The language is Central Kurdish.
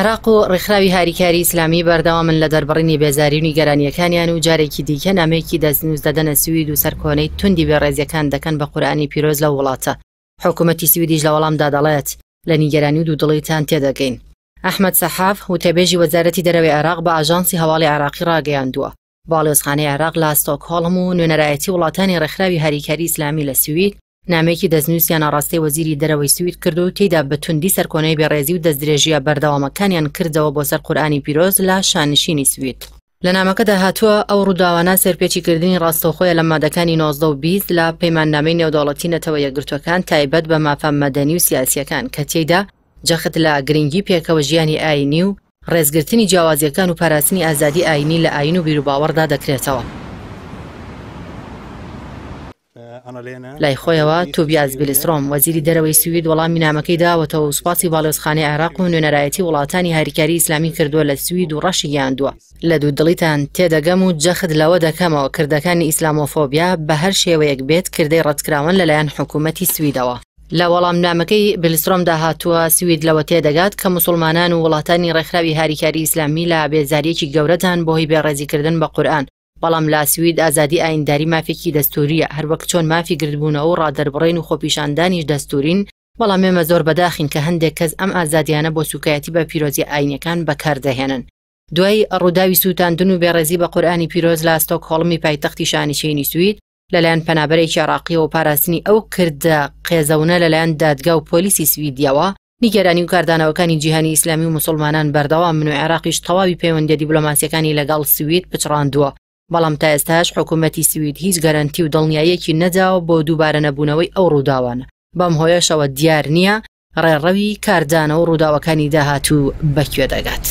عێراق و ڕێکخراوی هاریکاری ئسلامی بەردەوامن لە دەربڕینی بێزارینی گەرانیەکانیان و جارێکی دیکە نامێکی دەستنووز دەدەنە سوید و سەرکۆنەی توندی بێڕێزیەکان دەکەن بە قورانی پیرۆز لە وڵاتە حکوومەتی سویدیش لە وەڵامدا دەڵێت لە نیگەرانی و دوودڵیتان تێدەگەین ئەحمد سەحاف وتێبێژی وەزارەتی دەرەوەی عراق بە ئاژانسی هەواڵی عراقی ڕاگەیاندووە باڵێزخانەی عراق لە ستۆکهۆڵم و نوێنەرایەتی وڵاتانی ڕێکخراوی هاریکاری ئسلامی لە سوید نامێکی دەستنووسیانە ڕاستی وەزیری دەرەوەی سوید کرد و تێدا بەتوندی سەرکۆنەی بێڕێزی و دەستدرێژیە بەردەوامەکانیان کردەوە بۆ سەر قورآانی پیرۆز لە شانشینی سوید. لە نامەکەدا هاتووە ئەو ڕووداوانە سەرپێکیکردنی ڕاستەخۆیە لە مادەکانی 1920 لە پەیمانامەی نێودوڵەتی نەتەوە یەگرتوەکان تایبەت بە مافەم مەدەنی و سیاسیەکان کە تێدا جەخت لە گرنگی پێکەوە ژیانی ئاینی و ڕێزگرتنی جیاوازیەکان و پاراستنی ئازادی ئاینی لە ئاین و بیرروباوەڕدا دەکرێتەوە. لای خۆیەوە توبیاز بلیسرۆم وەزیری دەرەوەی سوید وەڵامی نامەکەی داوەتەوە سوپاسی باڵێزخانی عراق و نوێنەرایەتی وڵاتانی هەریکاری ئسلامی کردووە لە سوید و ڕەشی یاندووە لە دوو دڵیتان تێدەگەم و جەخت لەوە دەکەمەوە کردەکانی ئیسلامۆفۆبیا بە هەر شێوەیەک بێت کردەی ڕەتکراون لەلایەن حکوومەتی سویدەوە لە وەڵام نامەکەی بلسرۆمدا هاتووە سوید لەوە تێدەگات کە مسلمانان و وڵاتانی ڕێکخراوی هاریکاری ئیسلامی لە بێزاریەکی گەورەتان بۆهی بێڕێزیکردن بە قورآن بەڵام لا سوید ئازادی ئاینداری مافێکی دەستوریە هەر وەک چۆن مافی گردبوونەوە و ڕادربڕین و خۆپیشاندانیش دەستورین بەڵام ئێمە زۆر بەداخین کە هەندێک کەس ئەم ئازادیانە بۆ سوکایەتی بە پیرۆزی ئاینەکان بەکاردەهێنن دوای ڕووداوی سووتاندن و بێڕێزی بە قورآانی پیرۆز لە ئاستۆک هەڵمی پایتەختی شانیشینی سوید لەلایەن پەنابەرێکی عراقی و پاراستنی ئەو کردە قێزەونە لەلایەن دادگا و پۆلیسی سویدیەوە نیگەرانی و کاردانەوەکانی جیهانی ئیسلامی و مسلمانان بەردەوام من و عێراقیش تەواوی پەیوەندە دیبلۆماسیەکانی لەگەڵ سوید پچڕاندووە بەڵام تا ئێستاش حکوومەتی سوید هیچ گەرانتی و دڵنیایەکی نەجاوە بۆ دووبارە نەبوونەوەی ئەو ڕووداوانە بەم هۆیەشەوە دیار نییە ڕێڕەوی کاردانە و ڕووداوەکانی داهاتوو بەکوێ دەگات.